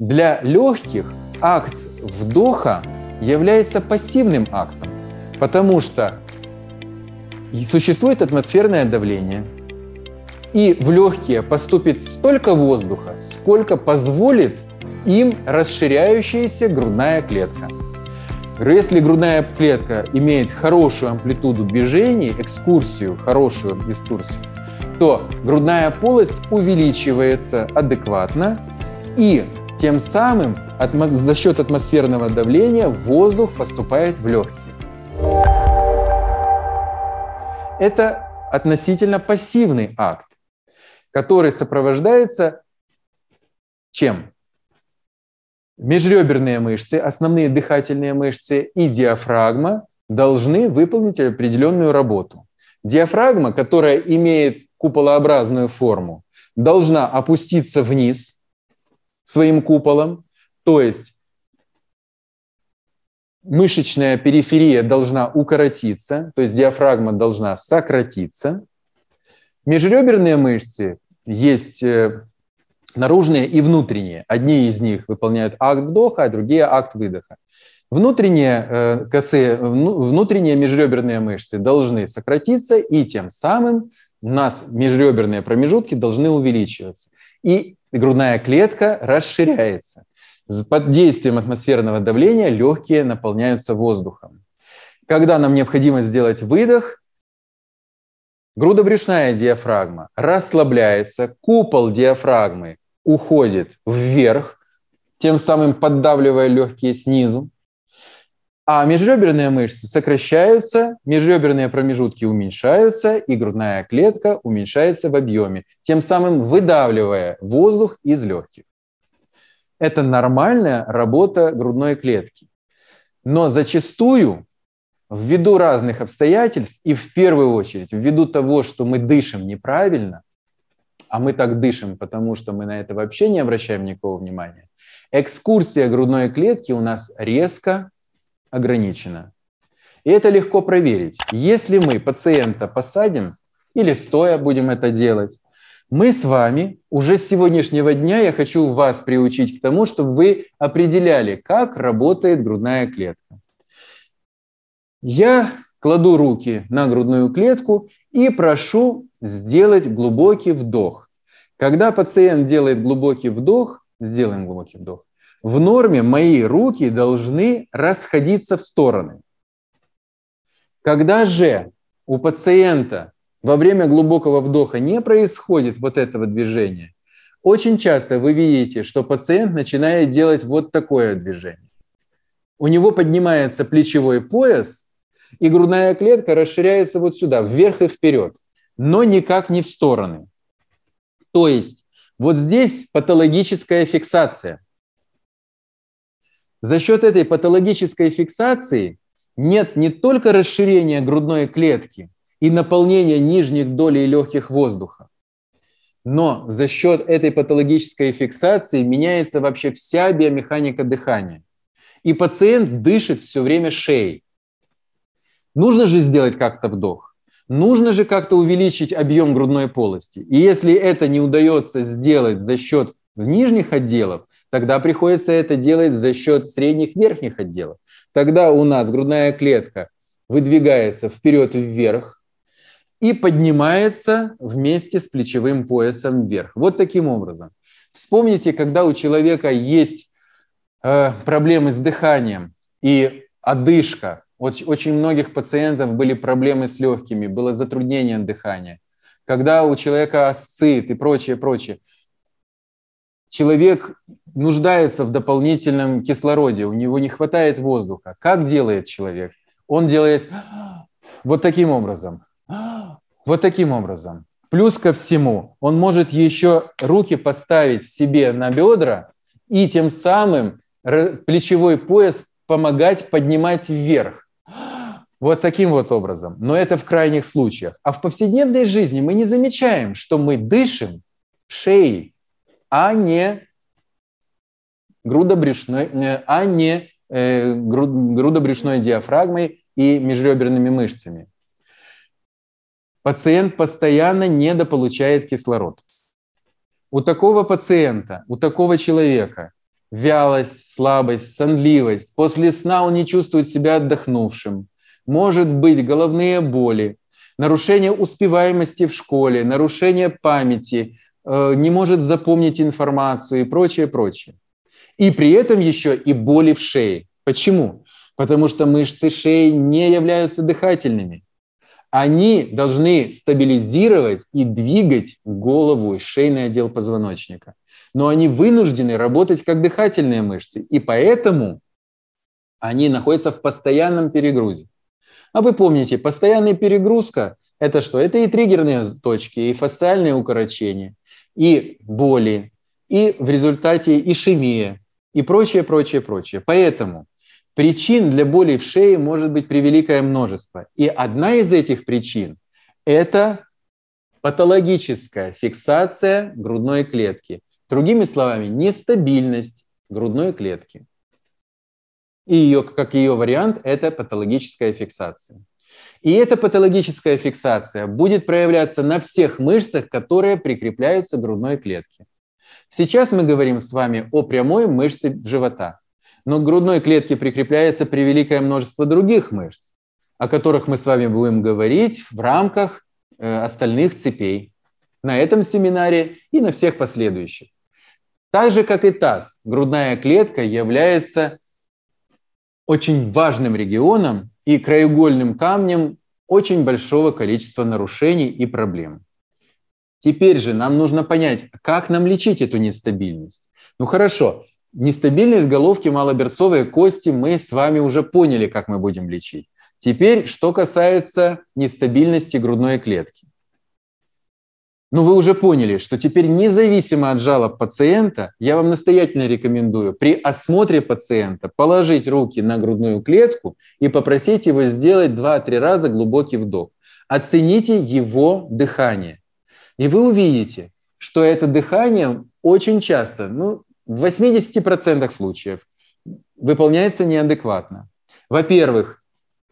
Для легких акт вдоха является пассивным актом, потому что существует атмосферное давление, и в легкие поступит столько воздуха, сколько позволит им расширяющаяся грудная клетка. Если грудная клетка имеет хорошую амплитуду движений, экскурсию, хорошую экскурсию, то грудная полость увеличивается адекватно, и тем самым за счет атмосферного давления воздух поступает в легкие. Это относительно пассивный акт, который сопровождается чем? Межреберные мышцы, основные дыхательные мышцы и диафрагма должны выполнить определенную работу. Диафрагма, которая имеет куполообразную форму, должна опуститься вниз – своим куполом, то есть мышечная периферия должна укоротиться, то есть диафрагма должна сократиться. Межреберные мышцы есть э, наружные и внутренние. Одни из них выполняют акт вдоха, а другие акт выдоха. Внутренние э, косы, внутренние межреберные мышцы должны сократиться, и тем самым у нас межреберные промежутки должны увеличиваться и грудная клетка расширяется. Под действием атмосферного давления легкие наполняются воздухом. Когда нам необходимо сделать выдох, грудобрюшная диафрагма расслабляется, купол диафрагмы уходит вверх, тем самым поддавливая легкие снизу а межреберные мышцы сокращаются, межреберные промежутки уменьшаются, и грудная клетка уменьшается в объеме, тем самым выдавливая воздух из легких. Это нормальная работа грудной клетки. Но зачастую, ввиду разных обстоятельств, и в первую очередь ввиду того, что мы дышим неправильно, а мы так дышим, потому что мы на это вообще не обращаем никакого внимания, экскурсия грудной клетки у нас резко ограничено. И это легко проверить. Если мы пациента посадим или стоя будем это делать, мы с вами уже с сегодняшнего дня я хочу вас приучить к тому, чтобы вы определяли, как работает грудная клетка. Я кладу руки на грудную клетку и прошу сделать глубокий вдох. Когда пациент делает глубокий вдох, сделаем глубокий вдох, в норме мои руки должны расходиться в стороны. Когда же у пациента во время глубокого вдоха не происходит вот этого движения, очень часто вы видите, что пациент начинает делать вот такое движение. У него поднимается плечевой пояс, и грудная клетка расширяется вот сюда, вверх и вперед, но никак не в стороны. То есть вот здесь патологическая фиксация – за счет этой патологической фиксации нет не только расширения грудной клетки и наполнения нижних долей легких воздуха, но за счет этой патологической фиксации меняется вообще вся биомеханика дыхания. И пациент дышит все время шеей. Нужно же сделать как-то вдох. Нужно же как-то увеличить объем грудной полости. И если это не удается сделать за счет нижних отделов, Тогда приходится это делать за счет средних верхних отделов. Тогда у нас грудная клетка выдвигается вперед вверх и поднимается вместе с плечевым поясом вверх. Вот таким образом. Вспомните, когда у человека есть э, проблемы с дыханием и одышка. Очень многих пациентов были проблемы с легкими, было затруднение дыхания. Когда у человека асцит и прочее, прочее человек нуждается в дополнительном кислороде, у него не хватает воздуха. Как делает человек? Он делает вот таким образом, вот таким образом. Плюс ко всему, он может еще руки поставить себе на бедра и тем самым плечевой пояс помогать поднимать вверх. Вот таким вот образом. Но это в крайних случаях. А в повседневной жизни мы не замечаем, что мы дышим шеей, а не грудобрюшной, э, а не э, грудобрюшной диафрагмой и межреберными мышцами. Пациент постоянно недополучает кислород. У такого пациента, у такого человека вялость, слабость, сонливость, после сна он не чувствует себя отдохнувшим, может быть головные боли, нарушение успеваемости в школе, нарушение памяти, Э, не может запомнить информацию и прочее, прочее. И при этом еще и боли в шее. Почему? Потому что мышцы шеи не являются дыхательными. Они должны стабилизировать и двигать голову и шейный отдел позвоночника. Но они вынуждены работать как дыхательные мышцы, и поэтому они находятся в постоянном перегрузе. А вы помните, постоянная перегрузка – это что? Это и триггерные точки, и фасциальные укорочения, и боли, и в результате ишемия, и прочее, прочее, прочее. Поэтому причин для боли в шее может быть превеликое множество. И одна из этих причин – это патологическая фиксация грудной клетки. Другими словами, нестабильность грудной клетки. И ее, как ее вариант, это патологическая фиксация. И эта патологическая фиксация будет проявляться на всех мышцах, которые прикрепляются к грудной клетке. Сейчас мы говорим с вами о прямой мышце живота. Но к грудной клетке прикрепляется превеликое множество других мышц, о которых мы с вами будем говорить в рамках э, остальных цепей на этом семинаре и на всех последующих. Так же, как и таз, грудная клетка является очень важным регионом и краеугольным камнем очень большого количества нарушений и проблем. Теперь же нам нужно понять, как нам лечить эту нестабильность. Ну хорошо, нестабильность головки малоберцовой кости мы с вами уже поняли, как мы будем лечить. Теперь, что касается нестабильности грудной клетки. Но ну, вы уже поняли, что теперь независимо от жалоб пациента, я вам настоятельно рекомендую при осмотре пациента положить руки на грудную клетку и попросить его сделать 2-3 раза глубокий вдох. Оцените его дыхание. И вы увидите, что это дыхание очень часто, ну, в 80% случаев, выполняется неадекватно. Во-первых,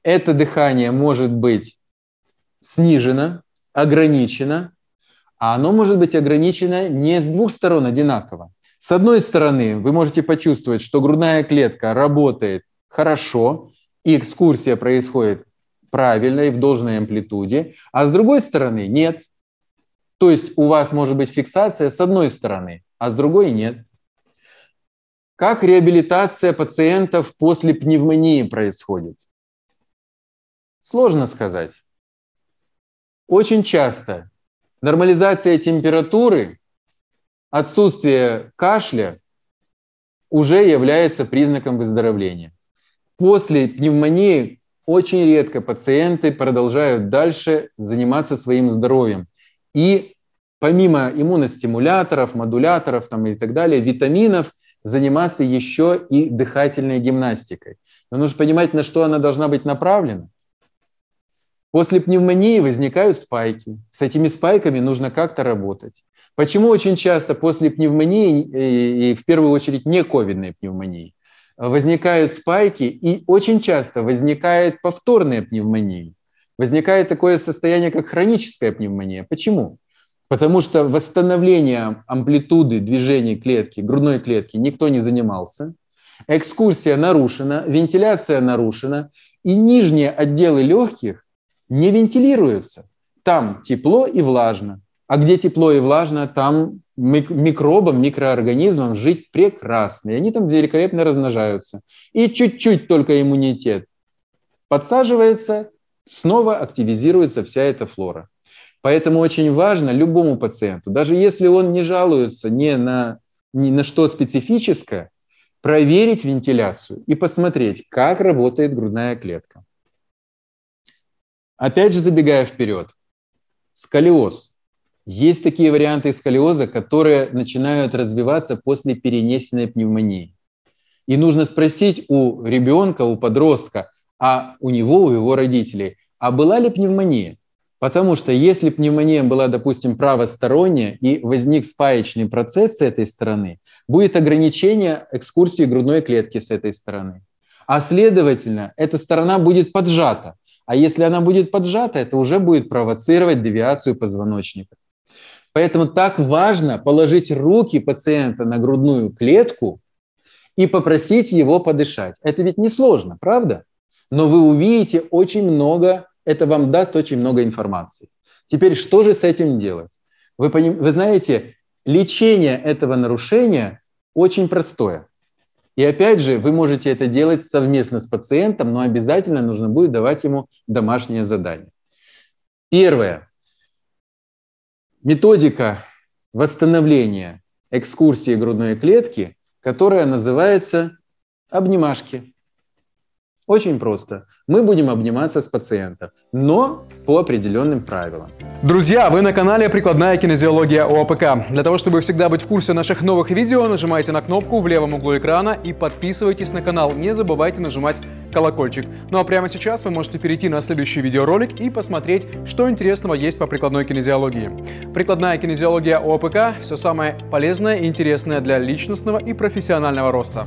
это дыхание может быть снижено, ограничено, а оно может быть ограничено не с двух сторон одинаково. С одной стороны, вы можете почувствовать, что грудная клетка работает хорошо, и экскурсия происходит правильно и в должной амплитуде, а с другой стороны нет. То есть у вас может быть фиксация с одной стороны, а с другой нет. Как реабилитация пациентов после пневмонии происходит? Сложно сказать. Очень часто Нормализация температуры, отсутствие кашля уже является признаком выздоровления. После пневмонии очень редко пациенты продолжают дальше заниматься своим здоровьем. И помимо иммуностимуляторов, модуляторов там, и так далее, витаминов, заниматься еще и дыхательной гимнастикой. Но нужно понимать, на что она должна быть направлена. После пневмонии возникают спайки. С этими спайками нужно как-то работать. Почему очень часто после пневмонии, и в первую очередь не ковидной пневмонии, возникают спайки, и очень часто возникает повторная пневмония. Возникает такое состояние, как хроническая пневмония. Почему? Потому что восстановление амплитуды движения клетки, грудной клетки, никто не занимался. Экскурсия нарушена, вентиляция нарушена, и нижние отделы легких не вентилируются. Там тепло и влажно. А где тепло и влажно, там микробам, микроорганизмам жить прекрасно. И они там великолепно размножаются. И чуть-чуть только иммунитет подсаживается, снова активизируется вся эта флора. Поэтому очень важно любому пациенту, даже если он не жалуется ни на, ни на что специфическое, проверить вентиляцию и посмотреть, как работает грудная клетка. Опять же, забегая вперед, сколиоз. Есть такие варианты сколиоза, которые начинают развиваться после перенесенной пневмонии. И нужно спросить у ребенка, у подростка, а у него, у его родителей, а была ли пневмония? Потому что если пневмония была, допустим, правосторонняя и возник спаечный процесс с этой стороны, будет ограничение экскурсии грудной клетки с этой стороны. А следовательно, эта сторона будет поджата. А если она будет поджата, это уже будет провоцировать девиацию позвоночника. Поэтому так важно положить руки пациента на грудную клетку и попросить его подышать. Это ведь несложно, правда? Но вы увидите очень много, это вам даст очень много информации. Теперь что же с этим делать? Вы, поним... вы знаете, лечение этого нарушения очень простое. И опять же, вы можете это делать совместно с пациентом, но обязательно нужно будет давать ему домашнее задание. Первое. Методика восстановления экскурсии грудной клетки, которая называется обнимашки. Очень просто. Мы будем обниматься с пациентом, но по определенным правилам. Друзья, вы на канале «Прикладная кинезиология ОАПК». Для того, чтобы всегда быть в курсе наших новых видео, нажимайте на кнопку в левом углу экрана и подписывайтесь на канал. Не забывайте нажимать колокольчик. Ну а прямо сейчас вы можете перейти на следующий видеоролик и посмотреть, что интересного есть по прикладной кинезиологии. Прикладная кинезиология ОАПК – все самое полезное и интересное для личностного и профессионального роста.